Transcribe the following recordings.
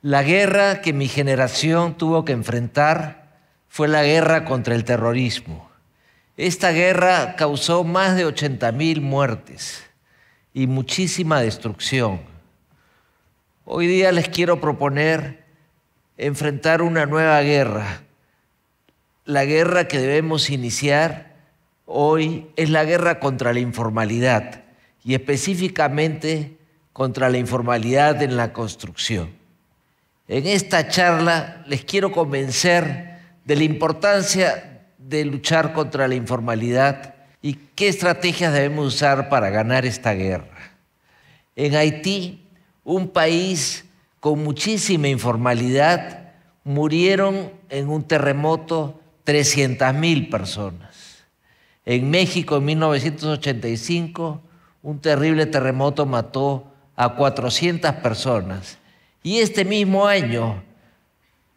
La guerra que mi generación tuvo que enfrentar fue la guerra contra el terrorismo. Esta guerra causó más de 80.000 muertes y muchísima destrucción. Hoy día les quiero proponer enfrentar una nueva guerra, la guerra que debemos iniciar hoy es la guerra contra la informalidad y específicamente contra la informalidad en la construcción. En esta charla les quiero convencer de la importancia de luchar contra la informalidad y qué estrategias debemos usar para ganar esta guerra. En Haití, un país con muchísima informalidad, murieron en un terremoto 300.000 mil personas. En México en 1985 un terrible terremoto mató a 400 personas. Y este mismo año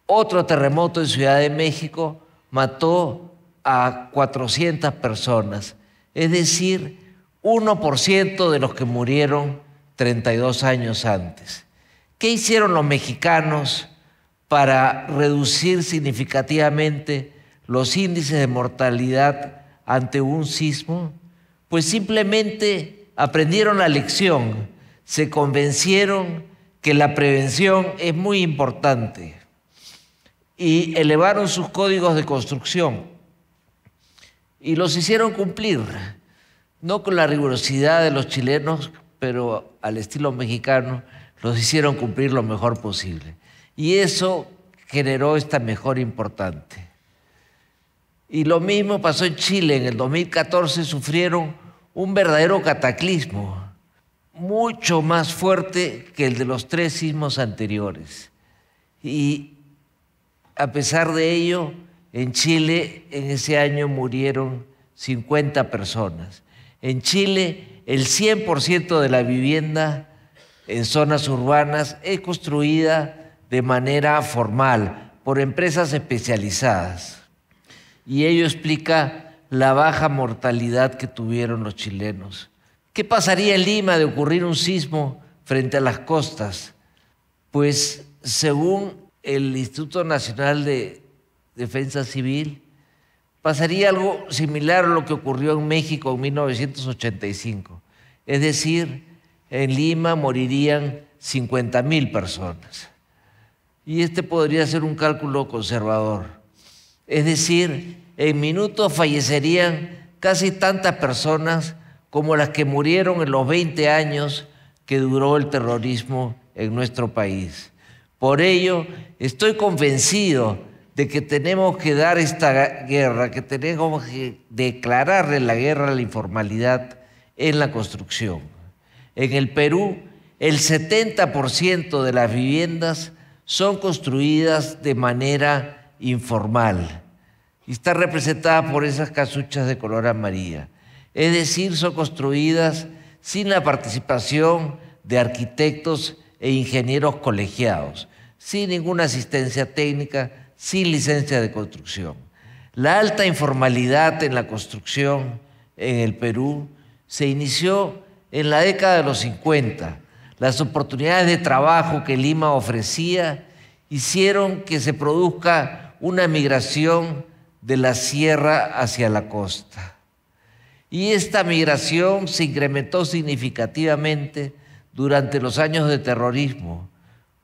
otro terremoto en Ciudad de México mató a 400 personas. Es decir, 1% de los que murieron 32 años antes. ¿Qué hicieron los mexicanos para reducir significativamente los índices de mortalidad ante un sismo? Pues simplemente aprendieron la lección, se convencieron que la prevención es muy importante y elevaron sus códigos de construcción y los hicieron cumplir, no con la rigurosidad de los chilenos, pero al estilo mexicano, los hicieron cumplir lo mejor posible. Y eso generó esta mejor importante. Y lo mismo pasó en Chile. En el 2014 sufrieron un verdadero cataclismo, mucho más fuerte que el de los tres sismos anteriores. Y a pesar de ello, en Chile en ese año murieron 50 personas. En Chile el 100% de la vivienda en zonas urbanas es construida de manera formal por empresas especializadas y ello explica la baja mortalidad que tuvieron los chilenos. ¿Qué pasaría en Lima de ocurrir un sismo frente a las costas? Pues según el Instituto Nacional de Defensa Civil, pasaría algo similar a lo que ocurrió en México en 1985. Es decir, en Lima morirían 50.000 personas. Y este podría ser un cálculo conservador. Es decir, en minutos fallecerían casi tantas personas como las que murieron en los 20 años que duró el terrorismo en nuestro país. Por ello, estoy convencido de que tenemos que dar esta guerra, que tenemos que declarar la guerra a la informalidad en la construcción. En el Perú, el 70% de las viviendas son construidas de manera informal y está representada por esas casuchas de color amarilla. Es decir, son construidas sin la participación de arquitectos e ingenieros colegiados, sin ninguna asistencia técnica, sin licencia de construcción. La alta informalidad en la construcción en el Perú se inició en la década de los 50. Las oportunidades de trabajo que Lima ofrecía hicieron que se produzca una migración de la sierra hacia la costa. Y esta migración se incrementó significativamente durante los años de terrorismo,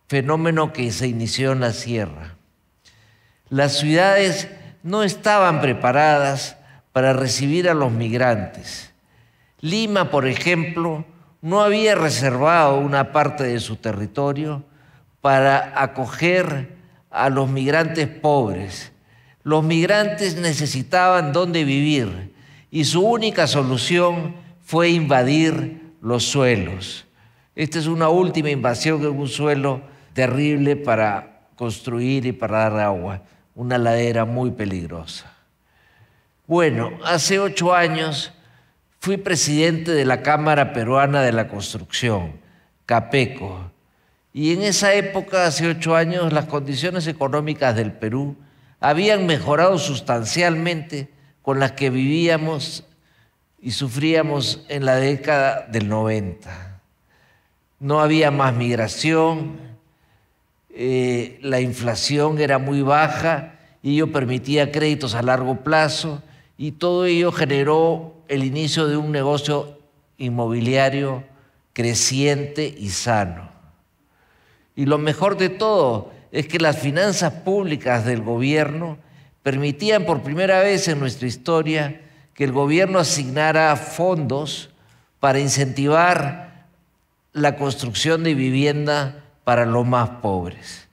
fenómeno que se inició en la sierra. Las ciudades no estaban preparadas para recibir a los migrantes. Lima, por ejemplo, no había reservado una parte de su territorio para acoger a los migrantes pobres. Los migrantes necesitaban dónde vivir y su única solución fue invadir los suelos. Esta es una última invasión en un suelo terrible para construir y para dar agua, una ladera muy peligrosa. Bueno, hace ocho años fui presidente de la Cámara Peruana de la Construcción, CAPECO, y en esa época, hace ocho años, las condiciones económicas del Perú habían mejorado sustancialmente con las que vivíamos y sufríamos en la década del 90. No había más migración, eh, la inflación era muy baja y ello permitía créditos a largo plazo y todo ello generó el inicio de un negocio inmobiliario creciente y sano. Y lo mejor de todo es que las finanzas públicas del gobierno permitían por primera vez en nuestra historia que el gobierno asignara fondos para incentivar la construcción de vivienda para los más pobres.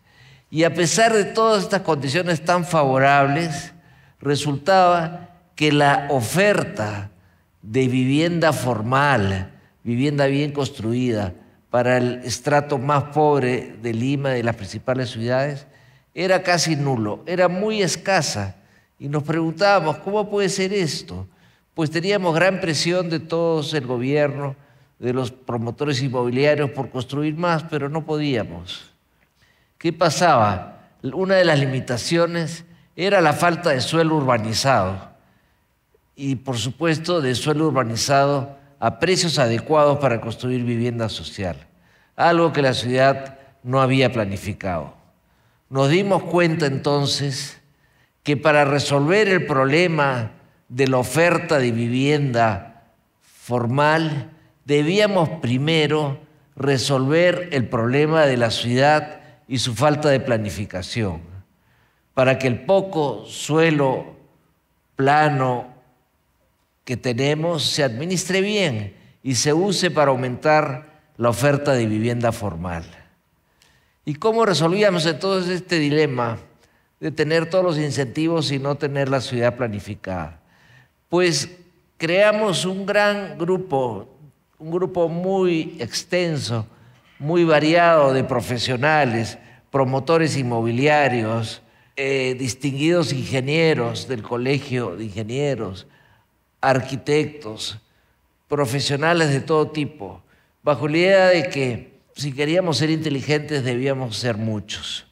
Y a pesar de todas estas condiciones tan favorables, resultaba que la oferta de vivienda formal, vivienda bien construida, para el estrato más pobre de Lima, de las principales ciudades, era casi nulo, era muy escasa. Y nos preguntábamos, ¿cómo puede ser esto? Pues teníamos gran presión de todos el gobierno, de los promotores inmobiliarios por construir más, pero no podíamos. ¿Qué pasaba? Una de las limitaciones era la falta de suelo urbanizado y, por supuesto, de suelo urbanizado a precios adecuados para construir vivienda social, algo que la ciudad no había planificado. Nos dimos cuenta entonces que para resolver el problema de la oferta de vivienda formal, debíamos primero resolver el problema de la ciudad y su falta de planificación, para que el poco suelo plano que tenemos se administre bien y se use para aumentar la oferta de vivienda formal. ¿Y cómo resolvíamos entonces este dilema de tener todos los incentivos y no tener la ciudad planificada? Pues creamos un gran grupo, un grupo muy extenso, muy variado de profesionales, promotores inmobiliarios, eh, distinguidos ingenieros del Colegio de Ingenieros, arquitectos, profesionales de todo tipo, bajo la idea de que si queríamos ser inteligentes debíamos ser muchos.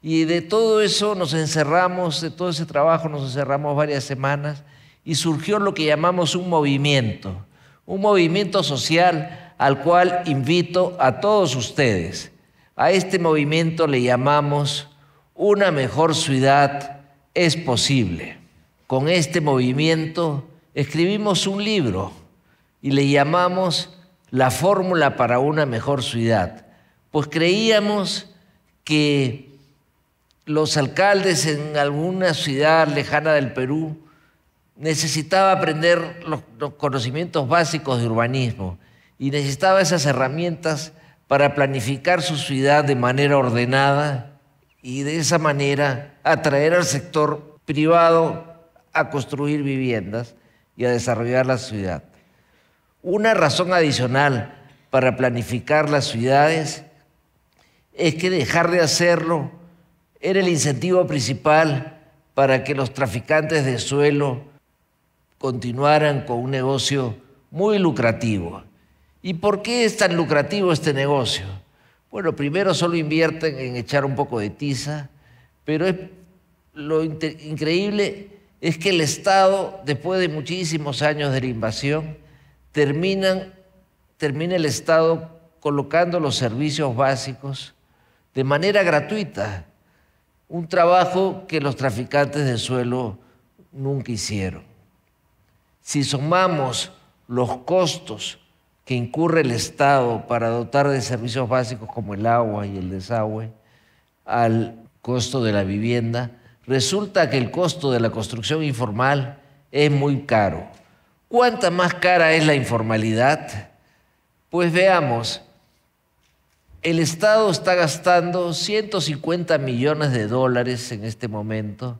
Y de todo eso nos encerramos, de todo ese trabajo nos encerramos varias semanas y surgió lo que llamamos un movimiento, un movimiento social al cual invito a todos ustedes. A este movimiento le llamamos Una mejor ciudad es posible. Con este movimiento escribimos un libro y le llamamos La fórmula para una mejor ciudad, pues creíamos que los alcaldes en alguna ciudad lejana del Perú necesitaba aprender los, conocimientos básicos de urbanismo y necesitaba esas herramientas para planificar su ciudad de manera ordenada y de esa manera atraer al sector privado a construir viviendas y a desarrollar la ciudad. Una razón adicional para planificar las ciudades es que dejar de hacerlo era el incentivo principal para que los traficantes de suelo continuaran con un negocio muy lucrativo. ¿Y por qué es tan lucrativo este negocio? Bueno, primero solo invierten en echar un poco de tiza, pero es lo increíble es que el Estado, después de muchísimos años de la invasión, termina el Estado colocando los servicios básicos de manera gratuita, un trabajo que los traficantes de suelo nunca hicieron. Si sumamos los costos que incurre el Estado para dotar de servicios básicos como el agua y el desagüe al costo de la vivienda, Resulta que el costo de la construcción informal es muy caro. ¿Cuánta más cara es la informalidad? Pues veamos, el Estado está gastando 150 millones de dólares en este momento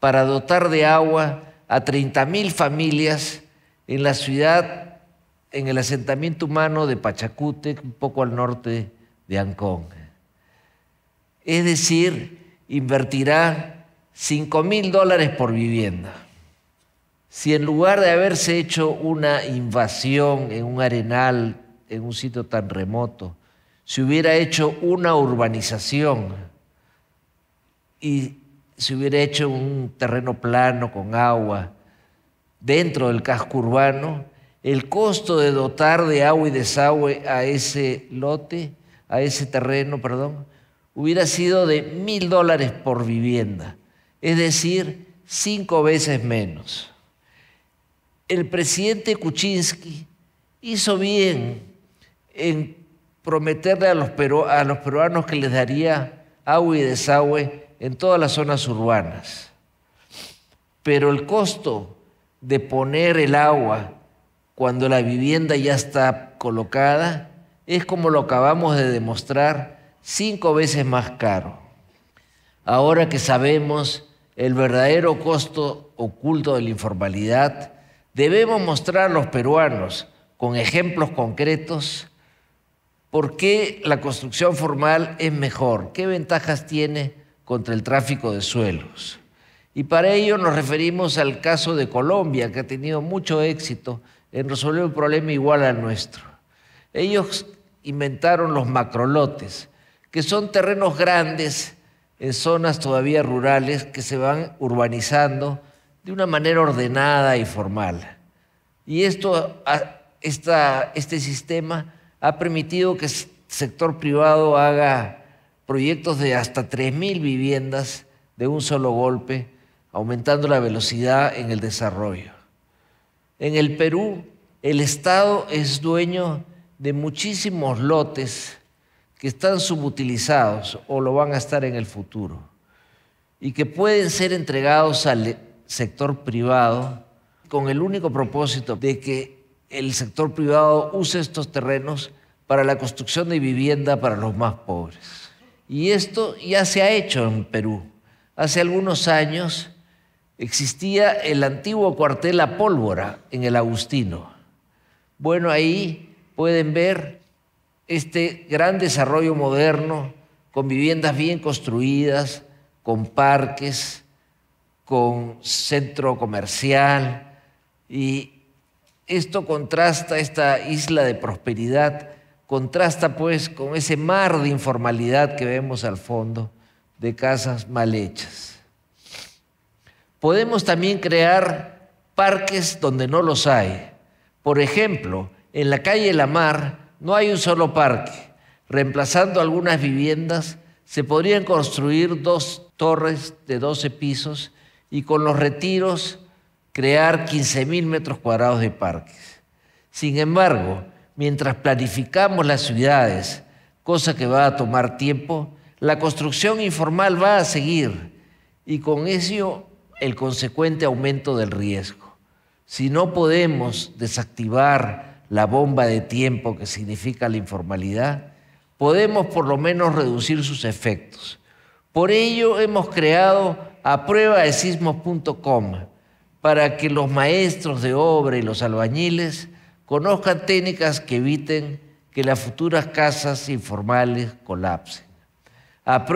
para dotar de agua a 30 mil familias en la ciudad, en el asentamiento humano de Pachacute un poco al norte de Ancón. Es decir, invertirá 5 mil dólares por vivienda. Si en lugar de haberse hecho una invasión en un arenal, en un sitio tan remoto, se hubiera hecho una urbanización y se hubiera hecho un terreno plano con agua dentro del casco urbano, el costo de dotar de agua y desagüe a ese lote, a ese terreno, perdón, hubiera sido de mil dólares por vivienda es decir, cinco veces menos. El presidente Kuczynski hizo bien en prometerle a los, a los peruanos que les daría agua y desagüe en todas las zonas urbanas. Pero el costo de poner el agua cuando la vivienda ya está colocada es como lo acabamos de demostrar, cinco veces más caro. Ahora que sabemos el verdadero costo oculto de la informalidad, debemos mostrar a los peruanos con ejemplos concretos por qué la construcción formal es mejor, qué ventajas tiene contra el tráfico de suelos. Y para ello nos referimos al caso de Colombia, que ha tenido mucho éxito en resolver un problema igual al nuestro. Ellos inventaron los macrolotes, que son terrenos grandes en zonas todavía rurales que se van urbanizando de una manera ordenada y formal. Y esto, este sistema ha permitido que el sector privado haga proyectos de hasta 3.000 viviendas de un solo golpe, aumentando la velocidad en el desarrollo. En el Perú, el Estado es dueño de muchísimos lotes que están subutilizados o lo van a estar en el futuro y que pueden ser entregados al sector privado con el único propósito de que el sector privado use estos terrenos para la construcción de vivienda para los más pobres. Y esto ya se ha hecho en Perú. Hace algunos años existía el antiguo cuartel a Pólvora en el Agustino. Bueno, ahí pueden ver este gran desarrollo moderno con viviendas bien construidas, con parques, con centro comercial. Y esto contrasta, esta isla de prosperidad, contrasta pues con ese mar de informalidad que vemos al fondo de casas mal hechas. Podemos también crear parques donde no los hay. Por ejemplo, en la calle La Mar, no hay un solo parque. Reemplazando algunas viviendas, se podrían construir dos torres de 12 pisos y con los retiros crear 15.000 metros cuadrados de parques. Sin embargo, mientras planificamos las ciudades, cosa que va a tomar tiempo, la construcción informal va a seguir y con eso el consecuente aumento del riesgo. Si no podemos desactivar la bomba de tiempo que significa la informalidad, podemos por lo menos reducir sus efectos. Por ello hemos creado a para que los maestros de obra y los albañiles conozcan técnicas que eviten que las futuras casas informales colapsen. A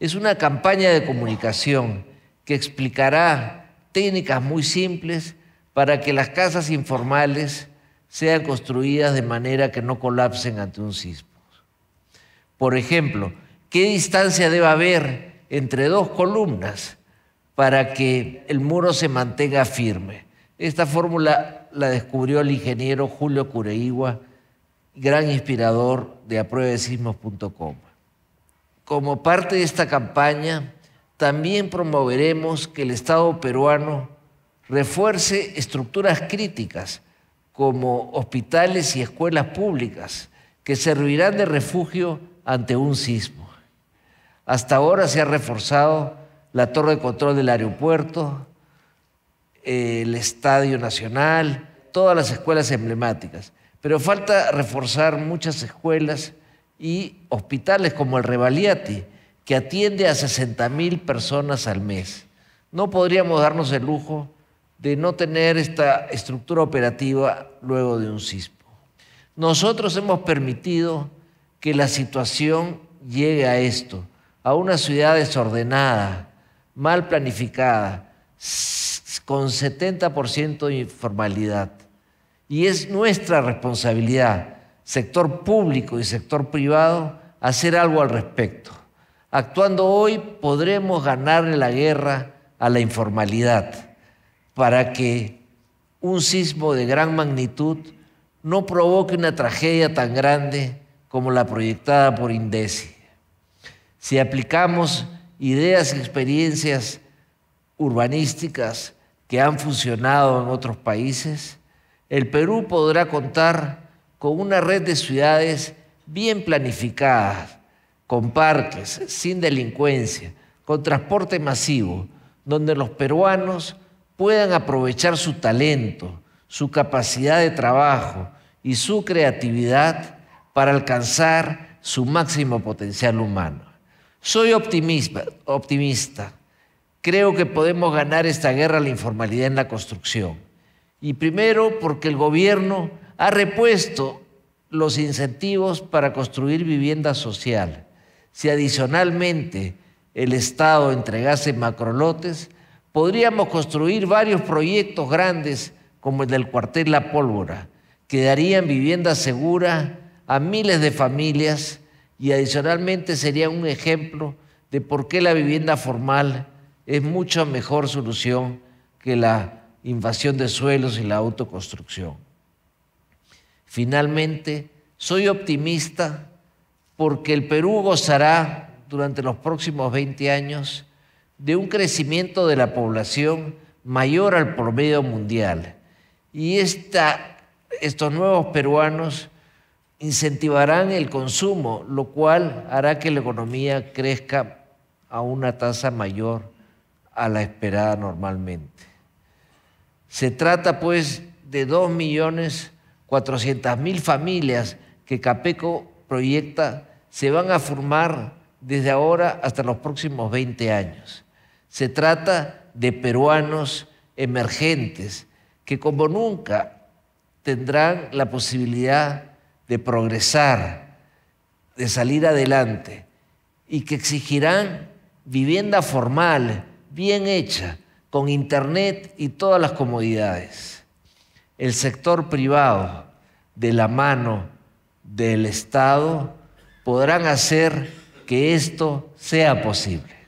es una campaña de comunicación que explicará técnicas muy simples para que las casas informales sean construidas de manera que no colapsen ante un sismo. Por ejemplo, ¿qué distancia debe haber entre dos columnas para que el muro se mantenga firme? Esta fórmula la descubrió el ingeniero Julio Cureigua, gran inspirador de apruebesismos.com. Como parte de esta campaña, también promoveremos que el Estado peruano refuerce estructuras críticas como hospitales y escuelas públicas que servirán de refugio ante un sismo. Hasta ahora se ha reforzado la torre de control del aeropuerto, el Estadio Nacional, todas las escuelas emblemáticas. Pero falta reforzar muchas escuelas y hospitales como el Revaliati, que atiende a 60 mil personas al mes. No podríamos darnos el lujo de no tener esta estructura operativa luego de un cispo. Nosotros hemos permitido que la situación llegue a esto, a una ciudad desordenada, mal planificada, con 70% de informalidad. Y es nuestra responsabilidad, sector público y sector privado, hacer algo al respecto. Actuando hoy podremos ganarle la guerra a la informalidad para que un sismo de gran magnitud no provoque una tragedia tan grande como la proyectada por INDECI. Si aplicamos ideas y experiencias urbanísticas que han funcionado en otros países, el Perú podrá contar con una red de ciudades bien planificadas, con parques, sin delincuencia, con transporte masivo, donde los peruanos puedan aprovechar su talento, su capacidad de trabajo y su creatividad para alcanzar su máximo potencial humano. Soy optimista, optimista. Creo que podemos ganar esta guerra a la informalidad en la construcción. Y primero porque el gobierno ha repuesto los incentivos para construir vivienda social. Si adicionalmente el Estado entregase macrolotes, podríamos construir varios proyectos grandes como el del cuartel La Pólvora, que darían vivienda segura a miles de familias y adicionalmente sería un ejemplo de por qué la vivienda formal es mucha mejor solución que la invasión de suelos y la autoconstrucción. Finalmente, soy optimista porque el Perú gozará durante los próximos 20 años de un crecimiento de la población mayor al promedio mundial. Y estos nuevos peruanos incentivarán el consumo, lo cual hará que la economía crezca a una tasa mayor a la esperada normalmente. Se trata pues de 2.400.000 familias que Capeco proyecta se van a formar desde ahora hasta los próximos 20 años. Se trata de peruanos emergentes que como nunca tendrán la posibilidad de progresar, de salir adelante y que exigirán vivienda formal, bien hecha, con internet y todas las comodidades. El sector privado, de la mano del Estado, podrán hacer que esto sea posible.